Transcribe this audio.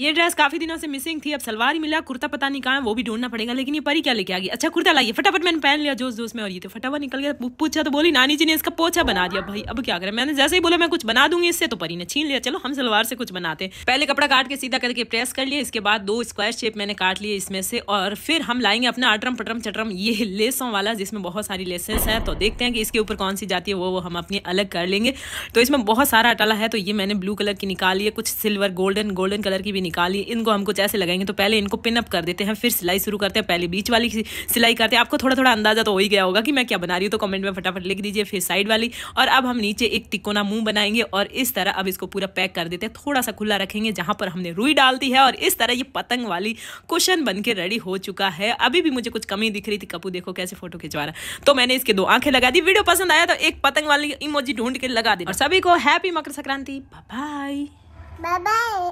ये ड्रेस काफी दिनों से मिसिंग थी अब सलवार ही मिला कुर्ता पता नहीं कहाँ है वो भी ढूंढना पड़ेगा लेकिन ये परी क्या लेके आ गई अच्छा कुर्ता लाइए फटाफट मैंने पहन लिया जोश जोश में और ये तो फटाफट निकल गया पूछा तो बोली नानी जी ने इसका पोछा बना दिया भाई अब क्या करें मैंने जैसे ही बोला मैं कुछ बना दूंगी इससे तो परी ने छीन लिया चलो हम सलवार से कुछ बनाते पहले कपड़ा काट के सीधा करके प्रेस कर लिया इसके बाद दो स्क्वायर शेप मैंने काट लिए इसमें से और फिर हम लाएंगे अपना अटरम पटरम चटरम ये लेसों वाला जिसमें बहुत सारी लेसेस है तो देखते हैं कि इसके ऊपर कौन सी जाती है वो वो हम अपनी अलग कर लेंगे तो इसमें बहुत सारा अटाला है तो ये मैंने ब्लू कलर की निकाली है कुछ सिल्वर गोल्डन गोल्डन कलर की भी निकाली इनको हम कुछ ऐसे लगाएंगे तो पहले इनको पिनअप कर देते हैं फिर सिलाई शुरू करते हैं पहले बीच वाली सिलाई करते हैं आपको थोड़ा थोड़ा अंदाजा तो हो ही गया होगा कि मैं क्या बना रही हूँ तो कमेंट में फटाफट लिख दीजिए फिर साइड वाली और अब हम नीचे एक तिकोना मुंह बनाएंगे और इस तरह अब इसको पूरा पैक कर देते हैं थोड़ा सा खुला रखेंगे जहाँ पर हमने रुई डालती है और इस तरह ये पतंग वाली कुशन बन के रेडी हो चुका है अभी भी मुझे कुछ कमी दिख रही थी कपू देखो कैसे फोटो खिंचवा रहा तो मैंने इसके दो आंखें लगा दी वीडियो पसंद आया तो एक पतंग वाली इमोजी ढूंढ के लगा दी और सभी को happy Makar Sankranti bye bye